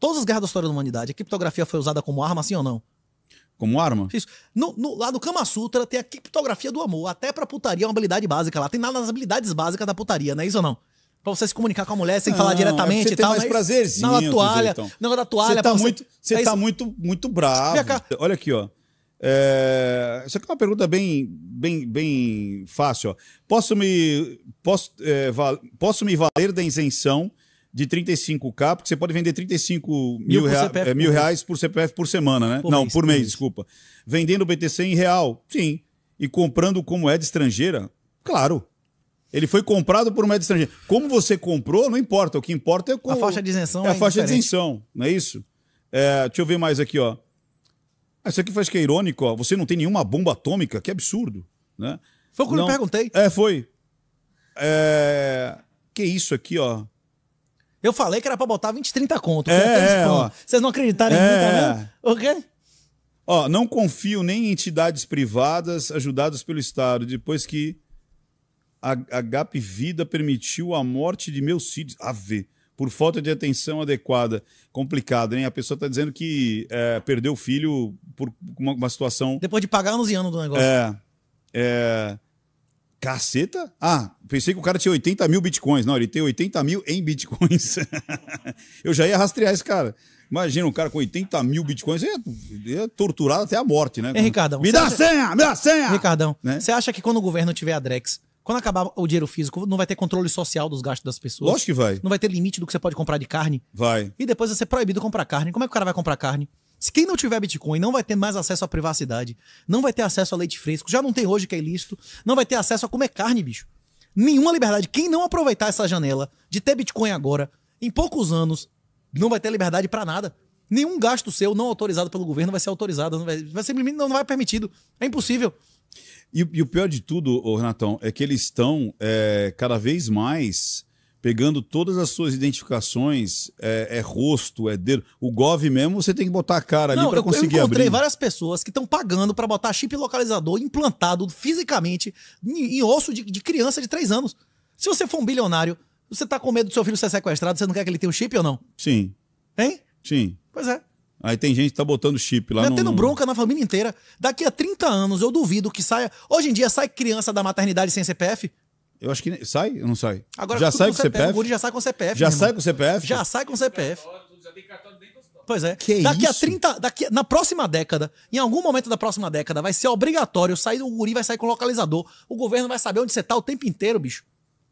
Todas as guerras da história da humanidade, a criptografia foi usada como arma, sim ou não? Como arma? Isso. No, no, lá no Kama Sutra tem a criptografia do amor. Até pra putaria é uma habilidade básica lá. Tem nada nas habilidades básicas da putaria, não é isso ou não? Pra você se comunicar com a mulher sem ah, não, falar diretamente é e tal. Tem mais prazerzinho. Na toalha. Então. Na da toalha. Você tá, muito, você é tá muito, muito bravo. Cá. Olha aqui, ó. É... Isso aqui é uma pergunta bem, bem, bem fácil. Ó. Posso, me, posso, é, val... posso me valer da isenção de 35k, porque você pode vender 35 mil, rea CPF, é, mil reais por CPF por semana, né? Por Não, mês, por, mês, mês, desculpa. Vendendo o BTC em real, sim. E comprando com moeda é estrangeira, claro. Ele foi comprado por moeda é estrangeira. Como você comprou, não importa. O que importa é o... a faixa de isenção. É a é faixa diferente. de isenção, não é isso? É, deixa eu ver mais aqui, ó. Ah, isso aqui faz que é irônico, ó. Você não tem nenhuma bomba atômica, que absurdo, né? Foi o que eu perguntei. É, foi. É... Que isso aqui, ó. Eu falei que era pra botar 20, 30 conto. É, é Vocês não acreditaram em é. mim, tá é. vendo? O quê? Ó, não confio nem em entidades privadas ajudadas pelo Estado, depois que a, a GAP Vida permitiu a morte de meus filhos. Ave, por falta de atenção adequada. Complicado, hein? A pessoa tá dizendo que é, perdeu o filho por uma, uma, situação... Depois de pagar e anos do negócio. É, é... Caceta? Ah, Pensei que o cara tinha 80 mil bitcoins. Não, ele tem 80 mil em bitcoins. eu já ia rastrear esse cara. Imagina um cara com 80 mil bitcoins, ele ia torturado até a morte, né? É, Ricardão, me dá acha... senha, me dá senha! Ricardão, né? você acha que quando o governo tiver a Drex, quando acabar o dinheiro físico, não vai ter controle social dos gastos das pessoas? Lógico que vai. Não vai ter limite do que você pode comprar de carne? Vai. E depois vai ser é proibido comprar carne. Como é que o cara vai comprar carne? Se quem não tiver Bitcoin não vai ter mais acesso à privacidade, não vai ter acesso a leite fresco, já não tem hoje que é ilícito, não vai ter acesso a comer carne, bicho nenhuma liberdade. Quem não aproveitar essa janela de ter Bitcoin agora, em poucos anos, não vai ter liberdade para nada. Nenhum gasto seu não autorizado pelo governo vai ser autorizado, não vai, vai ser, não vai permitido. É impossível. E, e o pior de tudo, Renatão, é que eles estão é, cada vez mais pegando todas as suas identificações, é, é, rosto, é dedo. O Gov mesmo, você tem que botar a cara ali para conseguir abrir. Eu encontrei abrir. várias pessoas que estão pagando para botar chip localizador implantado fisicamente em, em osso de, de, criança de três anos. Se você for um bilionário, você tá com medo do seu filho ser sequestrado, você não quer que ele tenha um chip ou não? Sim. Hein? Sim. Pois é. Aí tem gente que tá botando chip lá. Tá no, bronca na família inteira. Daqui a 30 anos, eu duvido que saia. Hoje em dia sai criança da maternidade sem CPF. Eu acho que sai, eu não sai. Agora já sai com, CPF? CPF? O guri já sai com CPF. Já irmão. sai com CPF? Já sai com CPF. Já tem Pois é. Que é daqui isso? a 30. Daqui, na próxima década, em algum momento da próxima década, vai ser obrigatório sair do guri, vai sair com localizador. O governo vai saber onde você tá o tempo inteiro, bicho.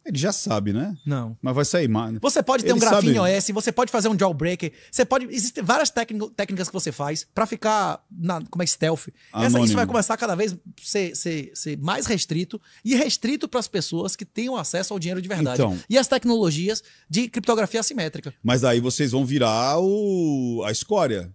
Ele já sabe, né? Não. Mas vai sair mais. Né? Você pode ter ele um grafinho sabe. OS, você pode fazer um jawbreaker, você pode. Existem várias técnicas que você faz para ficar na, como é stealth. Essa, isso vai começar cada vez ser, ser, ser mais restrito e restrito para as pessoas que tenham acesso ao dinheiro de verdade. Então, e as tecnologias de criptografia assimétrica. Mas aí vocês vão virar o, a escória.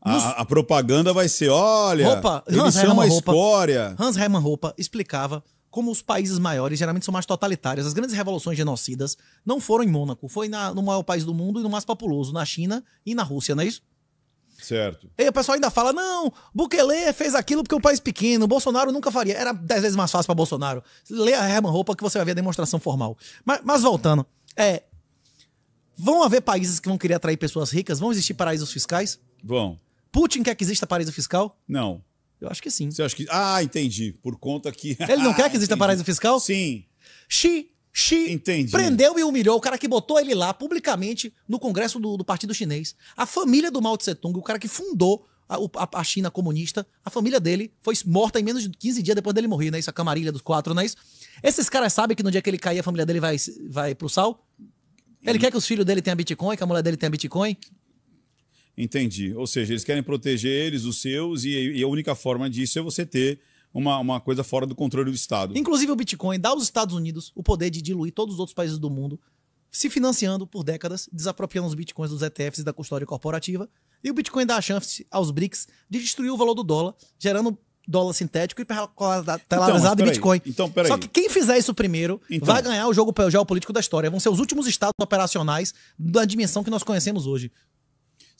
A, a, propaganda vai ser: olha, roupa. ele Hans chama a escória. Hans Hermann Roupa explicava como os países maiores geralmente são mais totalitários, as grandes revoluções genocidas não foram em Mônaco, foi na, no maior país do mundo e no mais populoso, na China e na Rússia, não é isso? Certo. E o pessoal ainda fala: não, Bukele fez aquilo porque o é um país pequeno, Bolsonaro nunca faria. Era dez vezes mais fácil para Bolsonaro. Lê a Herman Roupa que você vai ver a demonstração formal. Mas, mas voltando, é, vão haver países que vão querer atrair pessoas ricas? Vão existir paraísos fiscais? Vão. Putin quer que exista paraíso fiscal? Não. Eu acho que sim. Você acha que. Ah, entendi. Por conta que. Ele não quer que ah, exista paraíso fiscal? Sim. Xi, Xi entendi. prendeu e humilhou o cara que botou ele lá publicamente no Congresso do, do Partido Chinês. A família do Mao Tse Tung, o cara que fundou a, a, a, China comunista, a família dele foi morta em menos de 15 dias depois dele morrer, né? Isso, a camarilha dos quatro, né? Isso. Esses caras sabem que no dia que ele cair, a família dele vai, vai pro sal? ele quer que os filhos dele tenham Bitcoin, que a mulher dele tenha Bitcoin? Entendi. Ou seja, eles querem proteger eles, os seus, e, e a única forma disso é você ter uma, uma coisa fora do controle do Estado. Inclusive, o Bitcoin dá aos Estados Unidos o poder de diluir todos os outros países do mundo, se financiando por décadas, desapropriando os Bitcoins dos ETFs e da custódia corporativa. E o Bitcoin dá a chance aos BRICS de destruir o valor do dólar, gerando dólar sintético e paralelizado então, em Bitcoin. Então, Só que quem fizer isso primeiro então. vai ganhar o jogo geopolítico da história. Vão ser os últimos estados operacionais da dimensão que nós conhecemos hoje.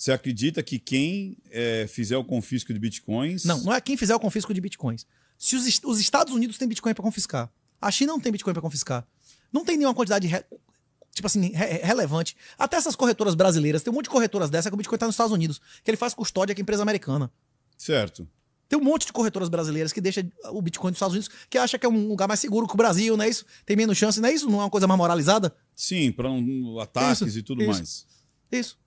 Você acredita que quem é, fizer o confisco de bitcoins. Não, não é quem fizer o confisco de bitcoins. Se os, os Estados Unidos têm bitcoin para confiscar, a China não tem bitcoin para confiscar. Não tem nenhuma quantidade re, tipo assim, re, relevante. Até essas corretoras brasileiras, tem um monte de corretoras dessa que o bitcoin está nos Estados Unidos, que ele faz custódia com a empresa americana. Certo. Tem um monte de corretoras brasileiras que deixa o Bitcoin dos Estados Unidos, que acha que é um lugar mais seguro que o Brasil, não é isso? Tem menos chance, não é isso? Não é uma coisa mais moralizada? Sim, para um, ataques isso, e tudo isso, mais. Isso.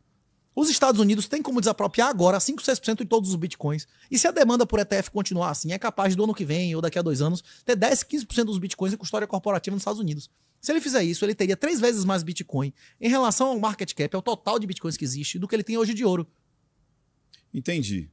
Os Estados Unidos têm como desapropriar agora 5, 6% de todos os bitcoins. E se a demanda por ETF continuar assim, é capaz do ano que vem ou daqui a dois anos ter 10, 15% dos bitcoins em custódia corporativa nos Estados Unidos. Se ele fizer isso, ele teria três vezes mais bitcoin em relação ao market cap, ao total de bitcoins que existe, do que ele tem hoje de ouro. Entendi.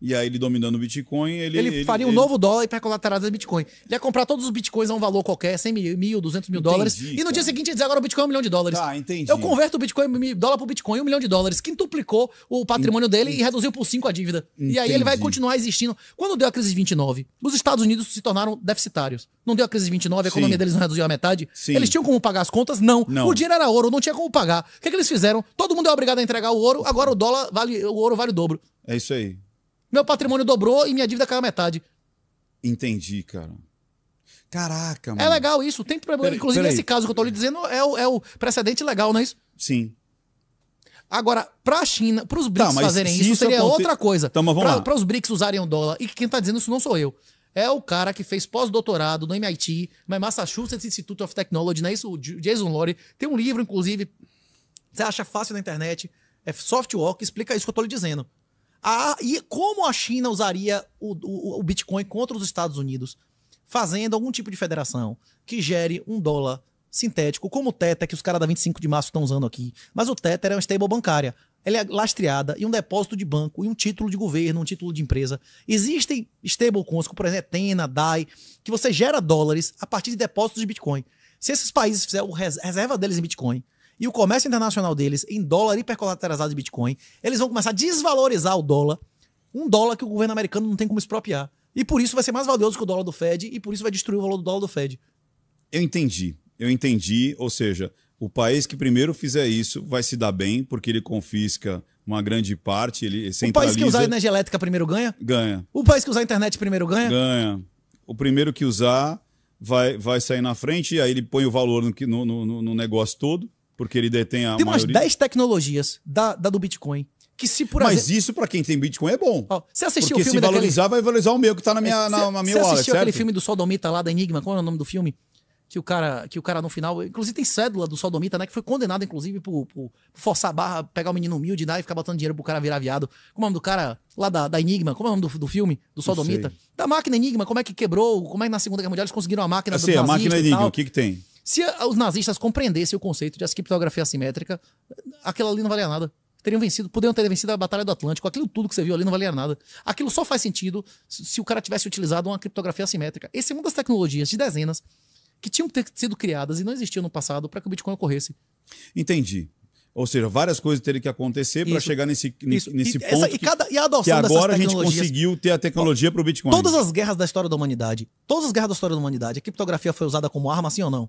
E aí ele dominando o Bitcoin, ele... Ele, ele faria um ele... novo dólar para colateralizar Bitcoin. Ele ia comprar todos os Bitcoins a um valor qualquer, 100 mil, mil 200 mil entendi, dólares. Cara. E no dia seguinte ia dizer, agora o Bitcoin é um milhão de dólares. Tá, entendi. Eu converto o Bitcoin, dólar pro Bitcoin, um milhão de dólares. Quintuplicou o patrimônio entendi. dele e reduziu por cinco a dívida. Entendi. E aí ele vai continuar existindo. Quando deu a crise de 29, os Estados Unidos se tornaram deficitários. Não deu a crise de 29, a Sim. economia deles não reduziu a metade. Sim. Eles tinham como pagar as contas? Não. não. O dinheiro era ouro, não tinha como pagar. O que, é que eles fizeram? Todo mundo é obrigado a entregar o ouro, agora o dólar vale, o ouro vale o dobro. É isso aí. Meu patrimônio dobrou e minha dívida caiu a metade. Entendi, cara. Caraca, é mano. É legal isso, tem problema. Pera, Inclusive, pera caso que eu tô lhe dizendo é o, é o precedente legal, não é isso? Sim. Agora, para a China, para os tá, BRICS tá, fazerem isso, isso, seria aconte... outra coisa. Então, para os BRICS usarem o dólar, e quem está dizendo isso não sou eu. É o cara que fez pós-doutorado no MIT, no Massachusetts Institute of Technology, não é isso? O Jason Laurie Tem um livro, inclusive, você acha fácil na internet, é software que explica isso que eu estou lhe dizendo. A, e como a China usaria o, o, o Bitcoin contra os Estados Unidos? Fazendo algum tipo de federação que gere um dólar sintético, como o Tether, que os caras da 25 de março estão usando aqui. Mas o Tether é uma stable bancária. Ela é lastreada e um depósito de banco e um título de governo, um título de empresa. Existem stablecoins, como por exemplo Tena, DAI, que você gera dólares a partir de depósitos de Bitcoin. Se esses países fizerem a reserva deles em Bitcoin, e o comércio internacional deles em dólar hipercolateralizado de Bitcoin, eles vão começar a desvalorizar o dólar, um dólar que o governo americano não tem como expropriar. E por isso vai ser mais valioso que o dólar do Fed e por isso vai destruir o valor do dólar do Fed. Eu entendi. Eu entendi, ou seja, o país que primeiro fizer isso vai se dar bem, porque ele confisca uma grande parte, ele centraliza... O país que usar energia elétrica primeiro ganha? Ganha. O país que usar internet primeiro ganha? Ganha. O primeiro que usar vai, vai sair na frente, e aí ele põe o valor no, no, no, no negócio todo, porque ele detém a Tem umas 10 tecnologias da, da do Bitcoin que se por Mas exemplo... isso para quem tem Bitcoin é bom. Oh, você assistiu o filme se daquele... valorizar, vai valorizar o meu que tá na é, minha, na, na minha você assistiu aquele filme do Sodomita lá da Enigma, qual é o nome do filme? Que o cara, que o cara no final, inclusive tem cédula do Sodomita, né, que foi condenado inclusive por, por forçar a barra, pegar o um menino humilde né, e ficar botando dinheiro pro cara virar viado. Como é o nome do cara lá da, da Enigma? Como é o nome do, do filme do Sodomita? Da máquina Enigma, como é que quebrou? Como é que na Segunda Guerra Mundial eles conseguiram a máquina assim, do a máquina Enigma, o que que tem? Se a, os nazistas compreendessem o conceito de criptografia assimétrica, aquela ali não valia nada. Teriam vencido, poderiam ter vencido a Batalha do Atlântico, aquilo tudo que você viu ali não valia nada. Aquilo só faz sentido se, se o cara tivesse utilizado uma criptografia assimétrica. Esse é uma das tecnologias de dezenas que tinham que ter sido criadas e não existiam no passado para que o Bitcoin ocorresse. Entendi. Ou seja, várias coisas teriam que acontecer para chegar nesse, isso. nesse e ponto. Essa, e, cada, e a adoção que agora a gente conseguiu ter a tecnologia para o Bitcoin. Todas as guerras da história da humanidade, todas as guerras da história da humanidade, a criptografia foi usada como arma, sim ou não?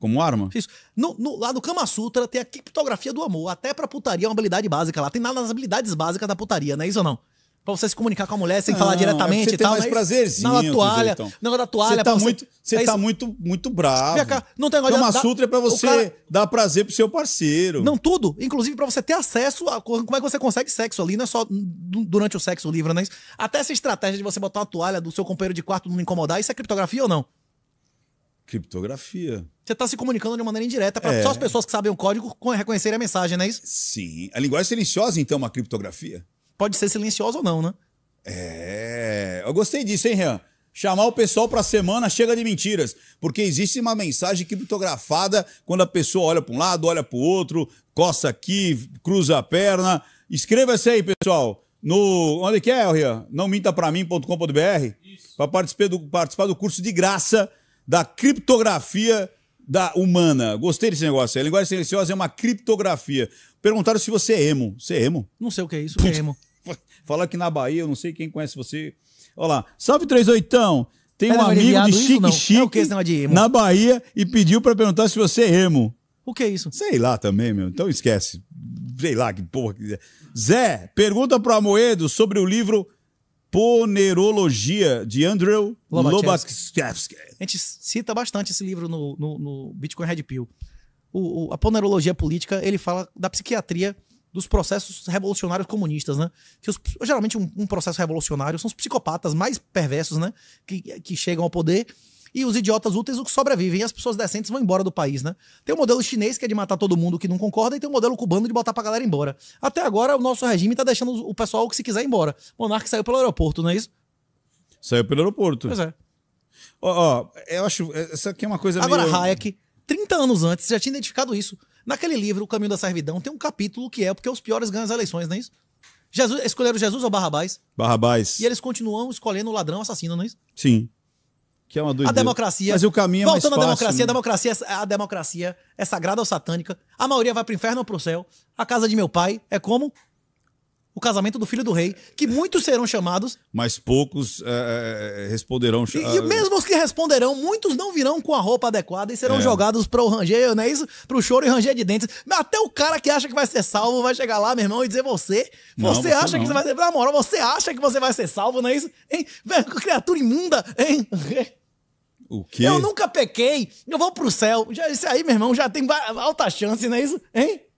Como arma? Isso. No, no, lá no Kama Sutra tem a criptografia do amor. Até pra putaria é uma habilidade básica lá. Tem nada nas habilidades básicas da putaria, não é isso ou não? Pra você se comunicar com a mulher sem ah, não, falar diretamente é e tal. Tem mais prazerzinho. Na toalha. Então. Negócio da toalha. Você tá, muito, você é tá muito, muito bravo. Cá, não tem negócio Kama Sutra é pra você cara... dar prazer pro seu parceiro. Não, tudo. Inclusive pra você ter acesso a como é que você consegue sexo ali. Não é só durante o sexo livre, não é isso? Até essa estratégia de você botar uma toalha do seu companheiro de quarto não incomodar, isso é criptografia ou não? Criptografia você está se comunicando de maneira indireta para é. só as pessoas que sabem o código reconhecerem a mensagem, não é isso? Sim. A linguagem silenciosa, então, é uma criptografia? Pode ser silenciosa ou não, né? É. Eu gostei disso, hein, Rian? Chamar o pessoal para a semana chega de mentiras, porque existe uma mensagem criptografada quando a pessoa olha para um lado, olha para o outro, coça aqui, cruza a perna. Escreva-se aí, pessoal, no onde que é, Rian? Não minta para mim.com.br para participar do, participar do curso de graça da criptografia da humana. Gostei desse negócio aí. A linguagem silenciosa é uma criptografia. Perguntaram se você é emo. Você é emo? Não sei o que é isso, o que é emo. Falar que na Bahia, eu não sei quem conhece você. Olha lá. Salve oitão Tem tá um amigo de Chique Chique é de na Bahia e pediu para perguntar se você é emo. O que é isso? Sei lá também, meu. Então esquece. Sei lá que porra. É. Zé, pergunta pro Amoedo sobre o livro Ponerologia, de Andrew Lobachevsky. A gente cita bastante esse livro no, no, no Bitcoin Red Pill. O, o, a Ponerologia Política, ele fala da psiquiatria dos processos revolucionários comunistas, né? Que os, geralmente um, um, processo revolucionário são os psicopatas mais perversos, né? Que, que chegam ao poder e os idiotas úteis o que sobrevivem, e as pessoas decentes vão embora do país, né? Tem o modelo chinês, que é de matar todo mundo que não concorda, e tem o modelo cubano de botar pra galera embora. Até agora, o nosso regime tá deixando o pessoal que se quiser embora. O Monark saiu pelo aeroporto, não é isso? Saiu pelo aeroporto. Pois é. Ó, oh, oh, eu acho. É, essa aqui é uma coisa Agora, meio... Hayek, 30 anos antes, já tinha identificado isso. Naquele livro, O Caminho da Servidão, tem um capítulo que é porque os piores ganham as eleições, não é isso? Jesus, escolheram Jesus ou Barrabás? Barrabás. E eles continuam escolhendo o ladrão assassino, não é isso? Sim. Que é uma doideira. A democracia. Mas o caminho é Voltando mais fácil, à democracia, né? a democracia, é- a democracia é sagrada ou satânica. A maioria vai pro inferno ou pro céu. A casa de meu pai é como o casamento do filho do rei, que muitos serão chamados. Mas poucos é, é, é responderão. E, e, mesmo os que responderão, muitos não virão com a roupa adequada e serão é. jogados para o ranger, não é isso? Para o choro e ranger de dentes. Até o cara que acha que vai ser salvo vai chegar lá, meu irmão, e dizer: Você, não, você, você, acha não. que você vai ser. Na moral, você acha que você vai ser salvo, não é isso? Hein? Criatura imunda, hein? O quê? Eu nunca pequei, eu vou pro céu. Já, isso aí, meu irmão, já tem alta chance, não é isso? Hein?